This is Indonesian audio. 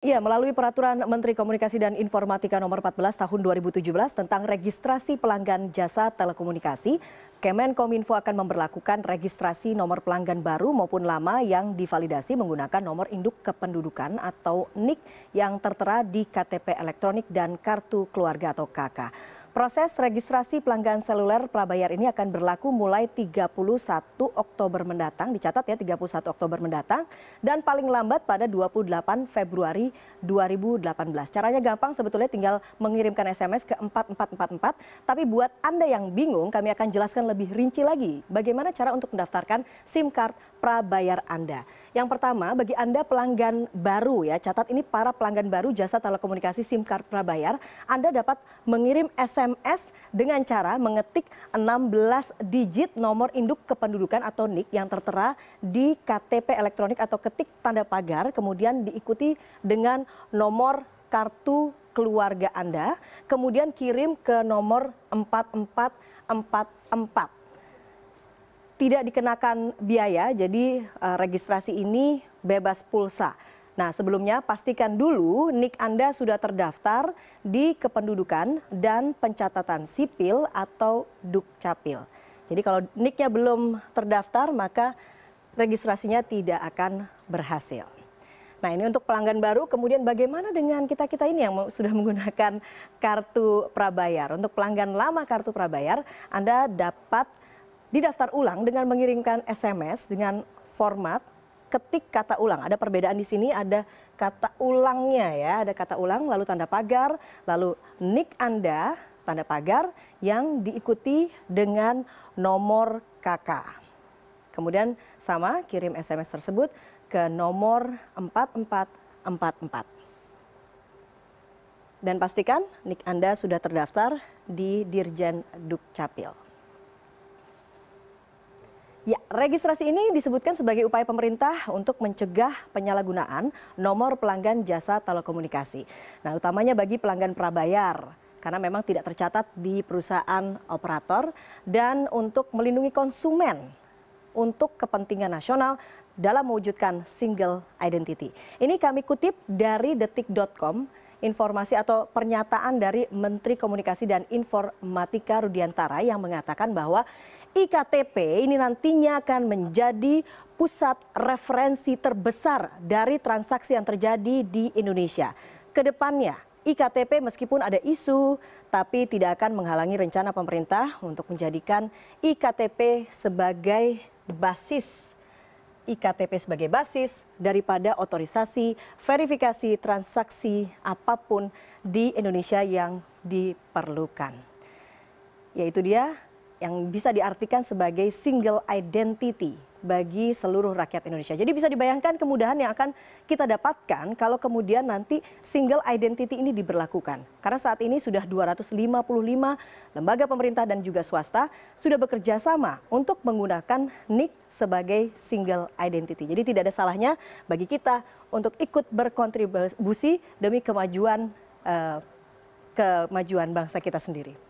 Ya, melalui peraturan Menteri Komunikasi dan Informatika nomor 14 tahun 2017 tentang registrasi pelanggan jasa telekomunikasi, Kemenkominfo akan memperlakukan registrasi nomor pelanggan baru maupun lama yang divalidasi menggunakan nomor induk kependudukan atau NIK yang tertera di KTP elektronik dan kartu keluarga atau KK. Proses registrasi pelanggan seluler prabayar ini akan berlaku mulai 31 Oktober mendatang, dicatat ya 31 Oktober mendatang, dan paling lambat pada 28 Februari 2018. Caranya gampang sebetulnya tinggal mengirimkan SMS ke 4444, tapi buat Anda yang bingung kami akan jelaskan lebih rinci lagi bagaimana cara untuk mendaftarkan SIM card prabayar Anda. Yang pertama, bagi Anda pelanggan baru ya, catat ini para pelanggan baru jasa telekomunikasi SIM card prabayar, Anda dapat mengirim SMS dengan cara mengetik 16 digit nomor induk kependudukan atau NIK yang tertera di KTP elektronik atau ketik tanda pagar, kemudian diikuti dengan nomor kartu keluarga Anda, kemudian kirim ke nomor 4444 tidak dikenakan biaya, jadi eh, registrasi ini bebas pulsa. Nah, sebelumnya pastikan dulu NIK Anda sudah terdaftar di kependudukan dan pencatatan sipil atau Dukcapil. Jadi kalau niknya belum terdaftar, maka registrasinya tidak akan berhasil. Nah, ini untuk pelanggan baru. Kemudian bagaimana dengan kita-kita ini yang sudah menggunakan kartu prabayar? Untuk pelanggan lama kartu prabayar, Anda dapat didaftar ulang dengan mengirimkan SMS dengan format ketik kata ulang. Ada perbedaan di sini, ada kata ulangnya ya, ada kata ulang, lalu tanda pagar, lalu nick Anda, tanda pagar yang diikuti dengan nomor KK. Kemudian sama kirim SMS tersebut ke nomor 4444. Dan pastikan nik Anda sudah terdaftar di Dirjen Dukcapil. Ya, registrasi ini disebutkan sebagai upaya pemerintah untuk mencegah penyalahgunaan nomor pelanggan jasa telekomunikasi. Nah, utamanya bagi pelanggan prabayar karena memang tidak tercatat di perusahaan operator dan untuk melindungi konsumen untuk kepentingan nasional dalam mewujudkan single identity. Ini kami kutip dari detik.com informasi atau pernyataan dari Menteri Komunikasi dan Informatika Rudiantara yang mengatakan bahwa IKTP ini nantinya akan menjadi pusat referensi terbesar dari transaksi yang terjadi di Indonesia. Kedepannya, IKTP meskipun ada isu, tapi tidak akan menghalangi rencana pemerintah untuk menjadikan IKTP sebagai basis iktp sebagai basis daripada otorisasi verifikasi transaksi apapun di Indonesia yang diperlukan. Yaitu dia yang bisa diartikan sebagai single identity bagi seluruh rakyat Indonesia. Jadi bisa dibayangkan kemudahan yang akan kita dapatkan kalau kemudian nanti single identity ini diberlakukan. Karena saat ini sudah 255 lembaga pemerintah dan juga swasta sudah bekerja sama untuk menggunakan NIK sebagai single identity. Jadi tidak ada salahnya bagi kita untuk ikut berkontribusi demi kemajuan eh, kemajuan bangsa kita sendiri.